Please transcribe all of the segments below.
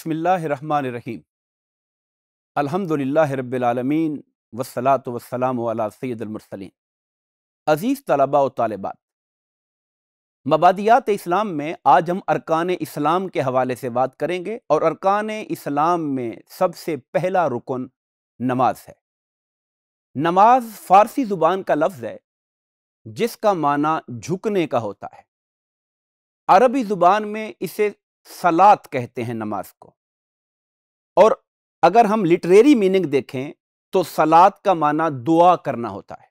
बसमीम् अलहमदिल्ला रबालमीन वसलात वसलाम सैदमरसलिन अज़ीज़ तलबा व तालबात मबादियात इस्लाम में आज हम अरकान इस्लाम के हवाले से बात करेंगे और अरकान इस्लाम में सबसे पहला रुकन नमाज है नमाज फ़ारसी ज़ुबान का लफ्ज़ है जिसका माना झुकने का होता है अरबी ज़ुबान में इसे सलात कहते हैं नमाज को और अगर हम लिटरेरी मीनिंग देखें तो सलात का माना दुआ करना होता है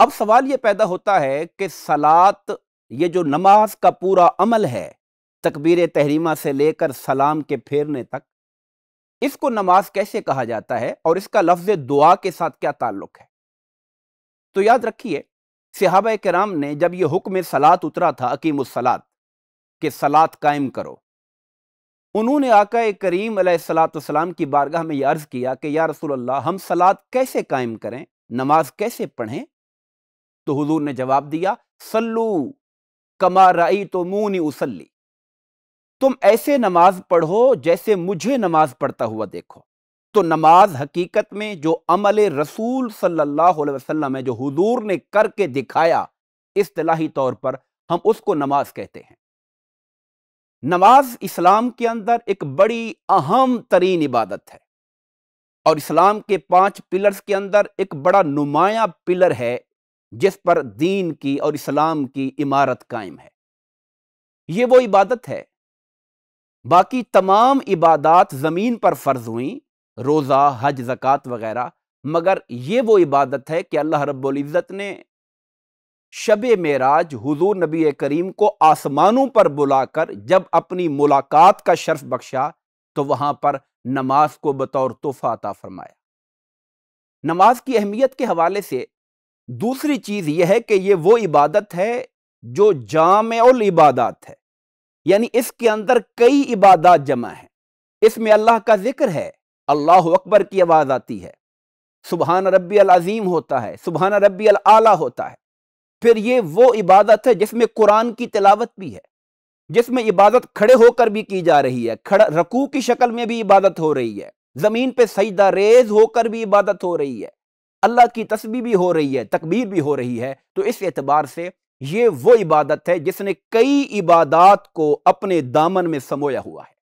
अब सवाल यह पैदा होता है कि सलात ये जो नमाज का पूरा अमल है तकबीर तहरीमा से लेकर सलाम के फेरने तक इसको नमाज कैसे कहा जाता है और इसका लफ्ज दुआ के साथ क्या ताल्लुक है तो याद रखिए सिहाब कराम ने जब यह हुक्म सलात उतरा था अकीम सलात कि सलात कायम करो उन्होंने आका करीम सलातम की बारगाह में अर्ज़ किया कि या रसूल अल्लाह हम सलात कैसे कायम करें नमाज कैसे पढ़ें तो हुजूर ने जवाब दिया सल्लू कमा तो मुँह उसली तुम ऐसे नमाज पढ़ो जैसे मुझे नमाज पढ़ता हुआ देखो तो नमाज हकीकत में जो अमल रसूल सल्लल्लाहु अलैहि वसल्लम है जो हुजूर ने करके दिखाया इस्तलाही तौर पर हम उसको नमाज कहते हैं नमाज इस्लाम के अंदर एक बड़ी अहम तरीन इबादत है और इस्लाम के पांच पिलर्स के अंदर एक बड़ा नुमाया पिलर है जिस पर दीन की और इस्लाम की इमारत कायम है ये वो इबादत है बाकी तमाम इबादत ज़मीन पर फ़र्ज हुई रोज़ा हज ज़क़़त वगैरह मगर ये वो इबादत है कि अल्लाह इज़्ज़त ने शब मराज हुजूर नबी करीम को आसमानों पर बुलाकर जब अपनी मुलाकात का शर्फ बख्शा तो वहां पर नमाज को बतौर तोहफा अता फरमाया नमाज की अहमियत के हवाले से दूसरी चीज़ यह है कि ये वो इबादत है जो जाम इबादत है यानी इसके अंदर कई इबादत जमा है इसमें अल्लाह का जिक्र है अल्लाह अकबर की आवाज़ आती है सुबहान रबी अल अज़ीम होता है सुबहान रबी आला होता है फिर ये वो इबादत है जिसमें कुरान की तिलावत भी है जिसमें इबादत खड़े होकर भी की जा रही है खड़ा रकू की शक्ल में भी इबादत हो रही है ज़मीन पे सईदा रेज होकर भी इबादत हो रही है अल्लाह की तस्वीर भी हो रही है तकबीर भी हो रही है तो इस एतबार से ये वो इबादत है जिसने कई इबादत को अपने दामन में समोया हुआ है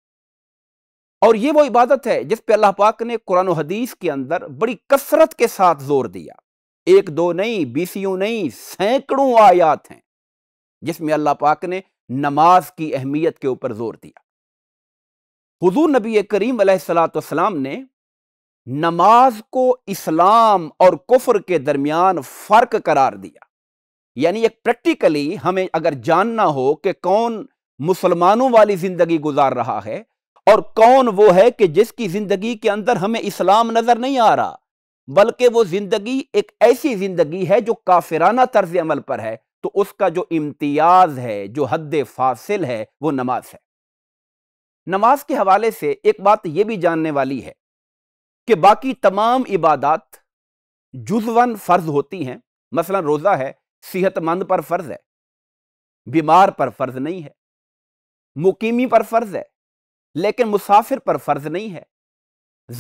और ये वो इबादत है जिस पे अल्लाह पाक ने कुरान हदीस के अंदर बड़ी कसरत के साथ जोर दिया एक दो नहीं बीसियों नहीं सैकड़ों आयात हैं जिसमें अल्लाह पाक ने नमाज की अहमियत के ऊपर जोर दिया हजू नबी करीम सलाम ने नमाज को इस्लाम और कुफर के दरमियान फ़र्क करार दिया यानी एक प्रैक्टिकली हमें अगर जानना हो कि कौन मुसलमानों वाली ज़िंदगी गुजार रहा है और कौन वो है कि जिसकी ज़िंदगी के अंदर हमें इस्लाम नज़र नहीं आ रहा बल्कि वो ज़िंदगी एक ऐसी ज़िंदगी है जो काफिराना तर्ज अमल पर है तो उसका जो इम्तियाज़ है जो हद फासिल है वो नमाज है नमाज के हवाले से एक बात यह भी जानने वाली है कि बाकी तमाम इबादत जुजवन फ़र्ज होती हैं मसला रोज़ा है सेहतमंद पर फ़र्ज है बीमार पर फ़र्ज नहीं है मुकीमी पर फ़र्ज है लेकिन मुसाफिर पर फ़र्ज नहीं है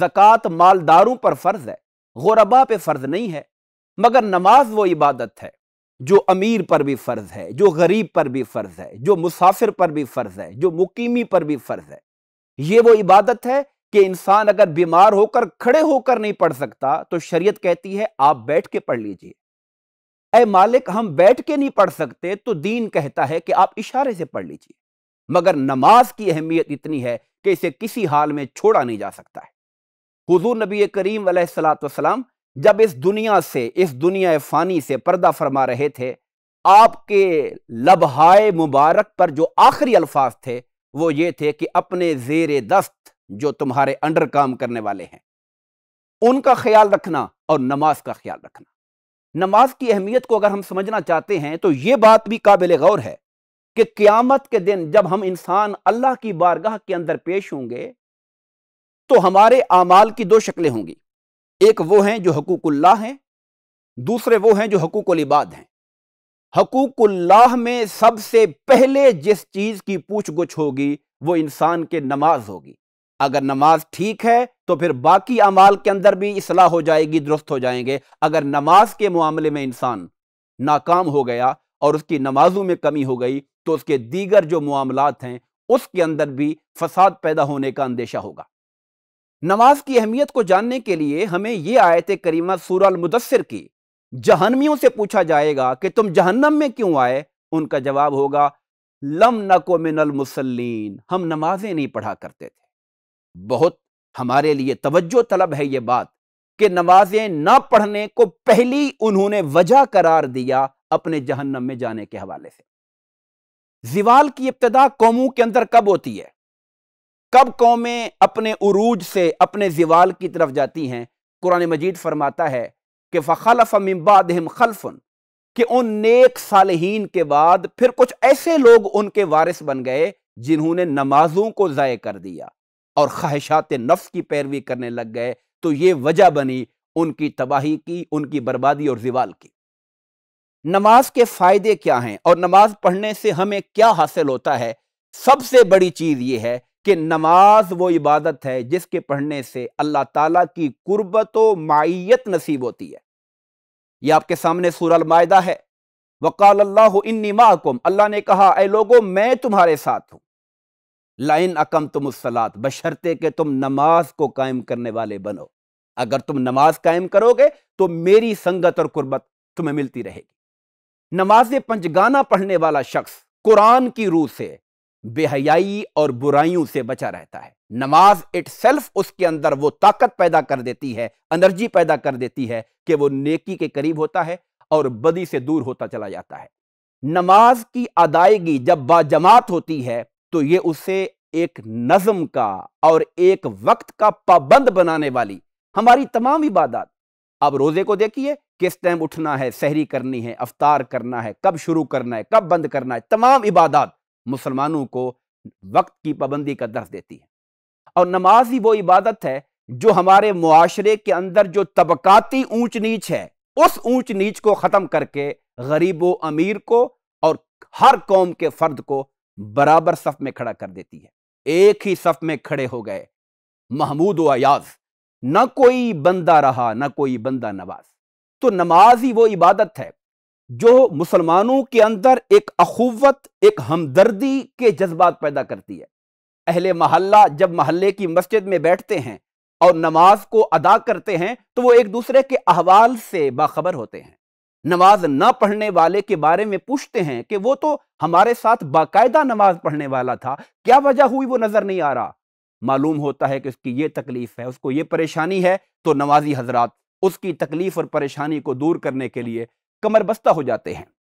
ज़क़़त मालदारों पर फ़र्ज है गौरबा पे फ़र्ज नहीं है मगर नमाज वो इबादत है जो अमीर पर भी फ़र्ज है जो गरीब पर भी फ़र्ज है जो मुसाफिर पर भी फ़र्ज है जो मुकीमी पर भी फ़र्ज है ये वो इबादत है कि इंसान अगर बीमार होकर खड़े होकर नहीं पढ़ सकता तो शरीयत कहती है आप बैठ के पढ़ लीजिए अय मालिक हम बैठ के नहीं पढ़ सकते तो दीन कहता है कि आप इशारे से पढ़ लीजिए मगर नमाज की अहमियत इतनी है कि इसे किसी हाल में छोड़ा नहीं जा सकता है हुजूर नबी करीम सलाम जब इस दुनिया से इस दुनिया फ़ानी से पर्दा फरमा रहे थे आपके लबहाय मुबारक पर जो आखिरी अल्फाज थे वो ये थे कि अपने जेर दस्त जो तुम्हारे अंडर काम करने वाले हैं उनका ख्याल रखना और नमाज का ख्याल रखना नमाज की अहमियत को अगर हम समझना चाहते हैं तो ये बात भी काबिल गौर है कि क़्यामत के दिन जब हम इंसान अल्लाह की बारगाह के अंदर पेश होंगे तो हमारे आमाल की दो शक्लें होंगी एक वो हैं जो हकूकुल्लाह हैं दूसरे वो हैं जो हकूक इबाद हैं हकूकुल्लाह में सबसे पहले जिस चीज़ की पूछ गुछ होगी वो इंसान के नमाज होगी अगर नमाज ठीक है तो फिर बाकी अमाल के अंदर भी इसलाह हो जाएगी दुरुस्त हो जाएंगे अगर नमाज के मामले में इंसान नाकाम हो गया और उसकी नमाजों में कमी हो गई तो उसके दीगर जो मामलात हैं उसके अंदर भी फसाद पैदा होने का अंदेशा होगा नमाज की अहमियत को जानने के लिए हमें यह आयत करीमा सूरल मुदसर की जहनमियों से पूछा जाएगा कि तुम जहन्नम में क्यों आए उनका जवाब होगा लम नको मिनल मुसलिन हम नमाजें नहीं पढ़ा करते थे बहुत हमारे लिए तवज्जो तलब है ये बात कि नमाजें ना पढ़ने को पहली उन्होंने वजह करार दिया अपने जहन्नम में जाने के हवाले से जिवाल की इब्तदा कौमों के अंदर कब होती है कब कौमें अपने उरूज से अपने जीवाल की तरफ जाती हैं कुरान मजीद फरमाता है कि फ़लफ़ मम्बाद हम कि उन नेक सालहीन के बाद फिर कुछ ऐसे लोग उनके वारिस बन गए जिन्होंने नमाजों को ज़ाय कर दिया और ख्वाहिशात नफ्स की पैरवी करने लग गए तो ये वजह बनी उनकी तबाही की उनकी बर्बादी और जीवाल की नमाज के फ़ायदे क्या हैं और नमाज पढ़ने से हमें क्या हासिल होता है सबसे बड़ी चीज़ ये है कि नमाज वो इबादत है जिसके पढ़ने से अल्लाह ताला की कुर्बत माइत नसीब होती है ये आपके सामने मायदा है वकाल अल्लाह इन्नी माकुम अल्लाह ने कहा ए लोगो मैं तुम्हारे साथ हूं लाइन अकम तुम उसलात बशर्ते के तुम नमाज को कायम करने वाले बनो अगर तुम नमाज कायम करोगे तो मेरी संगत और कुर्बत तुम्हें मिलती रहेगी नमाज पंचगाना पढ़ने वाला शख्स कुरान की रूह से बेहयाई और बुराइयों से बचा रहता है नमाज सेल्फ उसके अंदर वो ताकत पैदा कर देती है एनर्जी पैदा कर देती है कि वो नेकी के करीब होता है और बदी से दूर होता चला जाता है नमाज की अदायगी जब बाजमात होती है तो ये उसे एक नज़म का और एक वक्त का पाबंद बनाने वाली हमारी तमाम इबादत आप रोज़े को देखिए किस टाइम उठना है सहरी करनी है अवतार करना है कब शुरू करना है कब बंद करना है तमाम इबादत मुसलमानों को वक्त की पाबंदी का दर्ज देती है और नमाज ही वो इबादत है जो हमारे मुआशरे के अंदर जो तबकाती ऊंच नीच है उस ऊंच नीच को ख़त्म करके गरीबों अमीर को और हर कौम के फ़र्द को बराबर सफ में खड़ा कर देती है एक ही सफ में खड़े हो गए महमूद व अयाज ना कोई बंदा रहा ना कोई बंदा नवाज तो नमाज ही वो इबादत है जो मुसलमानों के अंदर एक अखुवत एक हमदर्दी के जज्बात पैदा करती है अहले महल्ला जब महल्ले की मस्जिद में बैठते हैं और नमाज को अदा करते हैं तो वो एक दूसरे के अहवाल से बाखबर होते हैं नमाज ना पढ़ने वाले के बारे में पूछते हैं कि वो तो हमारे साथ बाकायदा नमाज पढ़ने वाला था क्या वजह हुई वो नज़र नहीं आ रहा मालूम होता है कि उसकी ये तकलीफ है उसको ये परेशानी है तो नमाजी हजरात उसकी तकलीफ और परेशानी को दूर करने के लिए कमर बस्ता हो जाते हैं